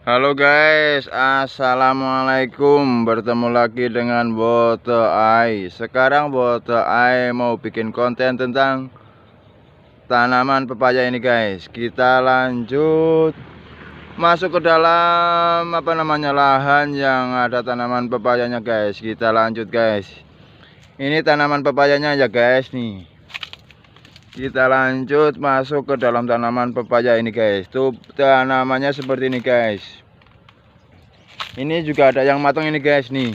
Halo guys Assalamualaikum Bertemu lagi dengan Boto Ai Sekarang Boto Ai mau bikin konten tentang Tanaman pepaya ini guys Kita lanjut Masuk ke dalam Apa namanya lahan yang ada tanaman pepayanya guys Kita lanjut guys Ini tanaman pepayanya ya guys nih kita lanjut masuk ke dalam tanaman pepaya ini guys tuh tanamannya seperti ini guys ini juga ada yang matang ini guys nih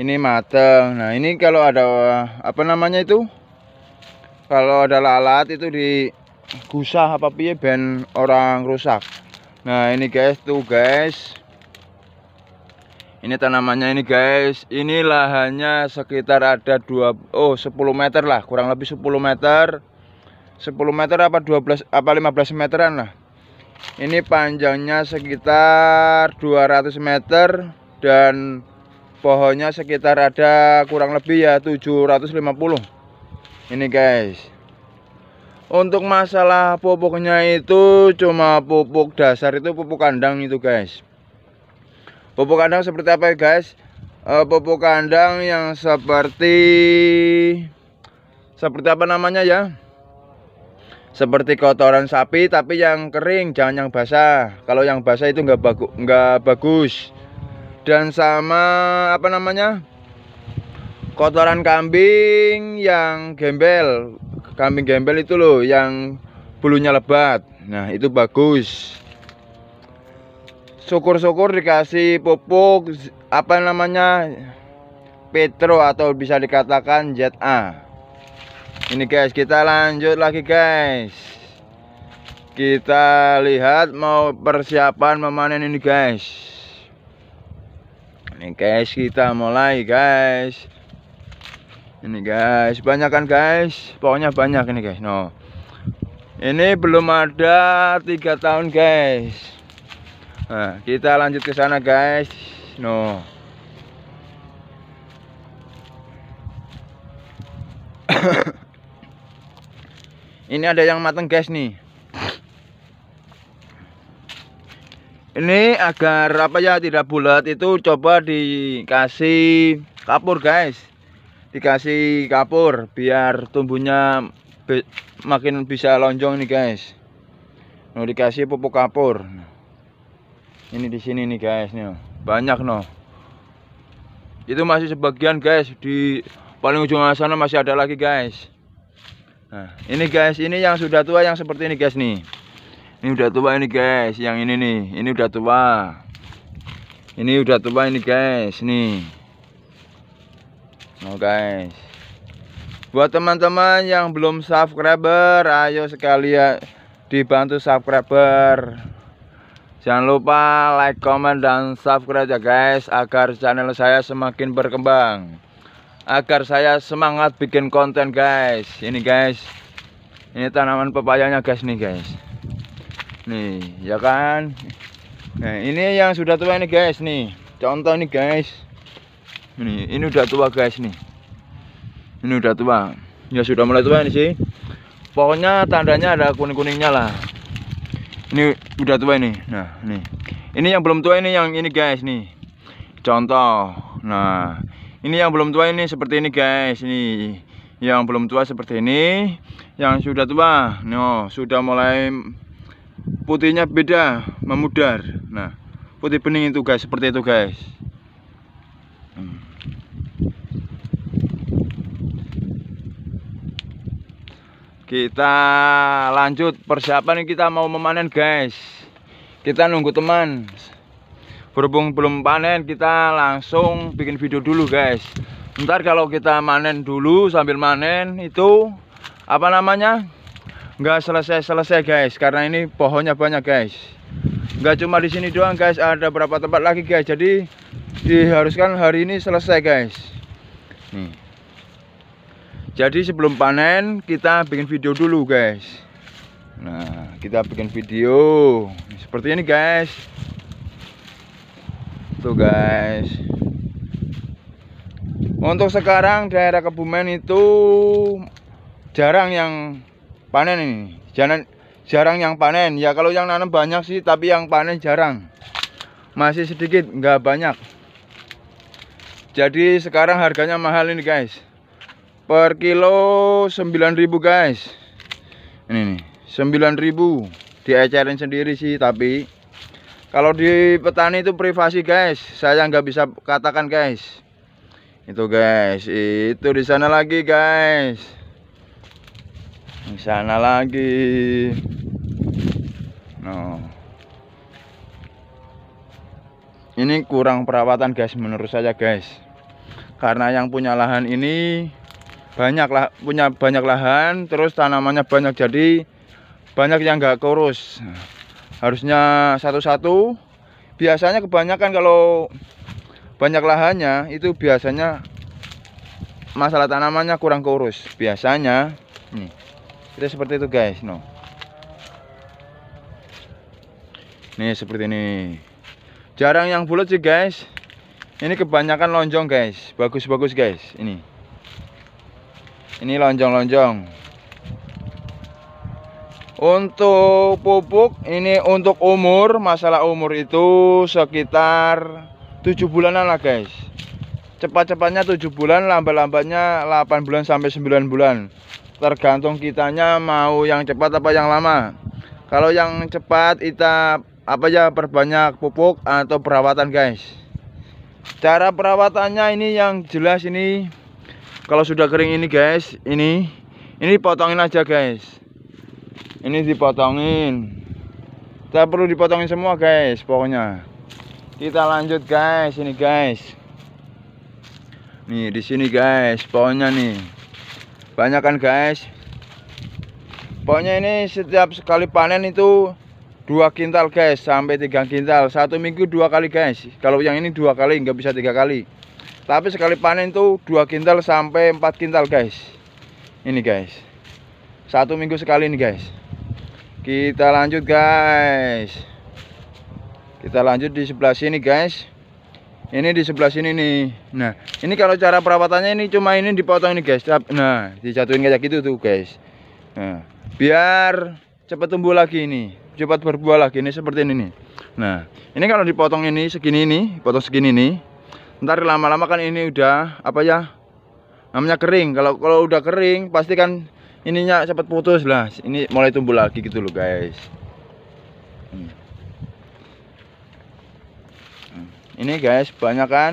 ini matang nah ini kalau ada apa namanya itu kalau ada lalat itu di gusah apa piye ben orang rusak nah ini guys tuh guys ini tanamannya ini guys ini lahannya sekitar ada dua, oh 10 meter lah kurang lebih 10 meter 10 meter apa 12 apa 15 meteran lah ini panjangnya sekitar 200 meter dan pohonnya sekitar ada kurang lebih ya 750 ini guys untuk masalah pupuknya itu cuma pupuk dasar itu pupuk kandang itu guys pupuk kandang seperti apa ya guys uh, pupuk kandang yang seperti seperti apa namanya ya seperti kotoran sapi tapi yang kering jangan yang basah kalau yang basah itu nggak bagus nggak bagus dan sama apa namanya kotoran kambing yang gembel kambing gembel itu loh yang bulunya lebat nah itu bagus syukur-syukur dikasih pupuk apa namanya Petro atau bisa dikatakan ZA ini guys kita lanjut lagi guys kita lihat mau persiapan memanen ini guys ini guys kita mulai guys ini guys banyak kan guys pokoknya banyak ini guys no ini belum ada tiga tahun guys Nah, kita lanjut ke sana guys. No. Ini ada yang mateng guys nih. Ini agar apa ya tidak bulat itu coba dikasih kapur guys. Dikasih kapur biar tumbuhnya makin bisa lonjong nih guys. Nah, dikasih pupuk kapur ini di sini nih guys nih banyak no. itu masih sebagian guys di paling ujung sana masih ada lagi guys nah ini guys ini yang sudah tua yang seperti ini guys nih ini udah tua ini guys yang ini nih ini udah tua ini udah tua ini guys nih oh guys buat teman-teman yang belum subscriber ayo sekalian dibantu subscriber Jangan lupa like, comment, dan subscribe ya guys Agar channel saya semakin berkembang Agar saya semangat bikin konten guys Ini guys Ini tanaman pepayanya guys nih guys Nih ya kan Nah ini yang sudah tua nih guys nih Contoh nih guys Ini, ini udah tua guys nih Ini udah tua Ya sudah mulai tua nih sih Pokoknya tandanya ada kuning-kuningnya lah ini udah tua ini nah ini, ini yang belum tua ini yang ini guys nih contoh nah ini yang belum tua ini seperti ini guys ini yang belum tua seperti ini yang sudah tua no sudah mulai putihnya beda memudar nah putih bening itu guys seperti itu guys hmm. kita lanjut persiapan kita mau memanen guys kita nunggu teman berhubung belum panen kita langsung bikin video dulu guys ntar kalau kita manen dulu sambil manen itu apa namanya nggak selesai-selesai guys karena ini pohonnya banyak guys nggak cuma di sini doang guys ada berapa tempat lagi guys jadi diharuskan hari ini selesai guys nih jadi sebelum panen kita bikin video dulu guys nah kita bikin video seperti ini guys tuh guys untuk sekarang daerah Kebumen itu jarang yang panen ini jangan jarang yang panen ya kalau yang nanam banyak sih tapi yang panen jarang masih sedikit nggak banyak jadi sekarang harganya mahal ini guys per kilo 9000 guys ini nih 9000 ecerin sendiri sih tapi kalau di petani itu privasi guys saya nggak bisa katakan guys itu guys itu di sana lagi guys di sana lagi no nah. ini kurang perawatan guys menurut saya guys karena yang punya lahan ini banyak lah punya banyak lahan terus tanamannya banyak jadi banyak yang nggak kurus harusnya satu-satu biasanya kebanyakan kalau banyak lahannya itu biasanya masalah tanamannya kurang kurus biasanya nih kita seperti itu guys no nih seperti ini jarang yang bulat sih guys ini kebanyakan lonjong guys bagus-bagus guys ini ini lonjong-lonjong untuk pupuk ini untuk umur masalah umur itu sekitar 7 bulanan lah guys cepat-cepatnya 7 bulan lambat-lambatnya 8 bulan sampai 9 bulan tergantung kitanya mau yang cepat apa yang lama kalau yang cepat kita apa ya perbanyak pupuk atau perawatan guys cara perawatannya ini yang jelas ini kalau sudah kering ini guys ini ini dipotongin aja guys ini dipotongin kita perlu dipotongin semua guys pokoknya kita lanjut guys ini guys nih di sini guys pohonnya nih banyak kan guys pokoknya ini setiap sekali panen itu dua kintal guys sampai tiga kintal satu minggu dua kali guys kalau yang ini dua kali nggak bisa tiga kali tapi sekali panen tuh dua kintal sampai empat kintal guys ini guys satu minggu sekali ini guys kita lanjut guys kita lanjut di sebelah sini guys ini di sebelah sini nih nah ini kalau cara perawatannya ini cuma ini dipotong ini guys nah dijatuhin kayak gitu tuh guys nah, biar cepat tumbuh lagi ini cepat berbuah lagi ini seperti ini nih nah ini kalau dipotong ini segini nih potong segini nih ntar lama-lama kan ini udah apa ya namanya kering kalau kalau udah kering pasti kan ininya cepat putus lah ini mulai tumbuh lagi gitu loh guys hmm. ini guys banyak kan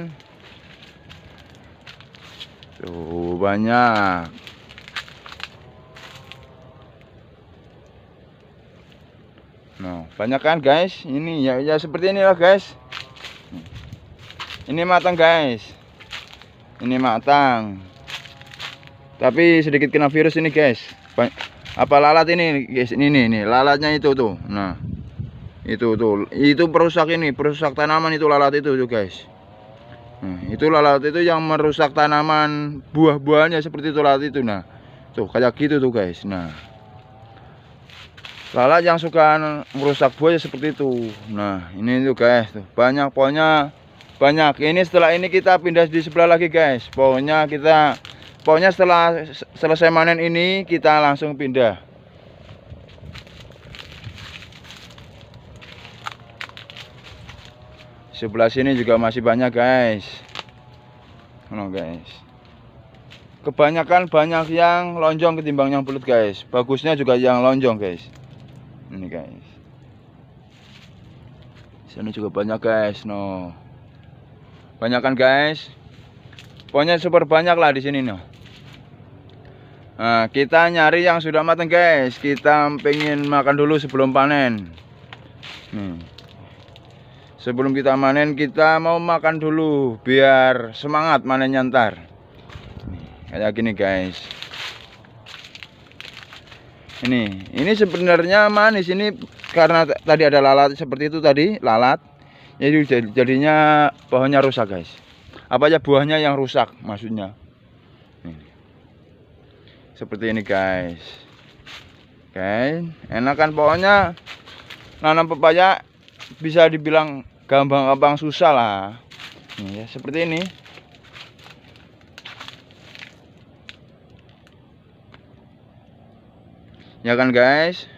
tuh banyak nah banyak kan guys ini ya, ya seperti inilah guys ini matang guys ini matang tapi sedikit kena virus ini guys apa lalat ini guys ini nih lalatnya itu tuh nah itu tuh itu perusak ini perusak tanaman itu lalat itu tuh guys nah, itu lalat itu yang merusak tanaman buah-buahnya seperti itu lalat itu nah tuh kayak gitu tuh guys nah lalat yang suka merusak buahnya seperti itu nah ini tuh guys tuh banyak pokoknya banyak ini setelah ini kita pindah di sebelah lagi guys pokoknya kita pokoknya setelah selesai manen ini kita langsung pindah sebelah sini juga masih banyak guys oh guys kebanyakan banyak yang lonjong ketimbang yang belut guys bagusnya juga yang lonjong guys ini guys sini juga banyak guys no Banyakan guys. Pokoknya super banyak lah di sini nih. Nah, kita nyari yang sudah matang guys. Kita pengen makan dulu sebelum panen. Nih. Sebelum kita panen kita mau makan dulu biar semangat panen nyantar. Kayak gini guys ini ini sebenarnya manis ini karena tadi ada lalat seperti itu tadi lalat jadi jadinya pohonnya rusak guys. Apa aja buahnya yang rusak maksudnya. Seperti ini guys. Oke, okay. enak pohonnya. Nanam pepaya bisa dibilang gampang-gampang susah lah. Nih, ya, seperti ini. Ya kan guys?